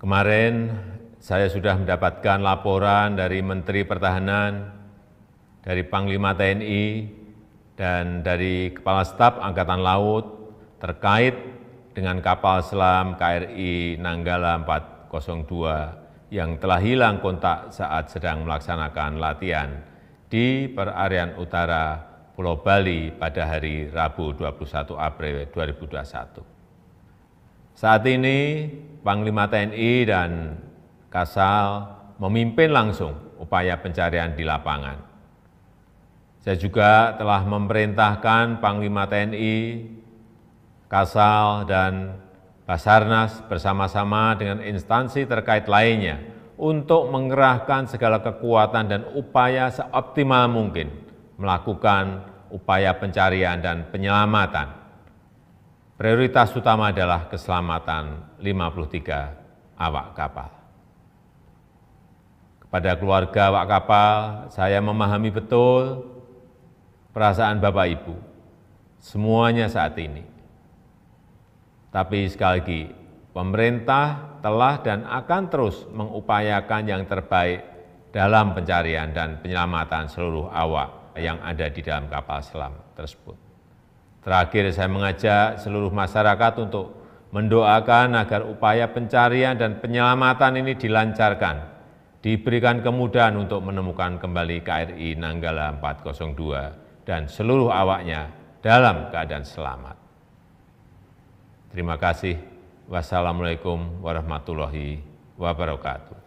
Kemarin saya sudah mendapatkan laporan dari Menteri Pertahanan, dari Panglima TNI, dan dari Kepala Staf Angkatan Laut terkait dengan kapal selam KRI Nanggala 402 yang telah hilang kontak saat sedang melaksanakan latihan di perarian utara Pulau Bali pada hari Rabu 21 April 2021. Saat ini Panglima TNI dan Kasal memimpin langsung upaya pencarian di lapangan. Saya juga telah memerintahkan Panglima TNI, Kasal, dan Basarnas bersama-sama dengan instansi terkait lainnya untuk mengerahkan segala kekuatan dan upaya seoptimal mungkin melakukan upaya pencarian dan penyelamatan prioritas utama adalah keselamatan 53 awak kapal. Kepada keluarga awak kapal, saya memahami betul perasaan Bapak Ibu, semuanya saat ini. Tapi sekali lagi, pemerintah telah dan akan terus mengupayakan yang terbaik dalam pencarian dan penyelamatan seluruh awak yang ada di dalam kapal selam tersebut. Terakhir saya mengajak seluruh masyarakat untuk mendoakan agar upaya pencarian dan penyelamatan ini dilancarkan, diberikan kemudahan untuk menemukan kembali KRI Nanggala 402 dan seluruh awaknya dalam keadaan selamat. Terima kasih. Wassalamualaikum warahmatullahi wabarakatuh.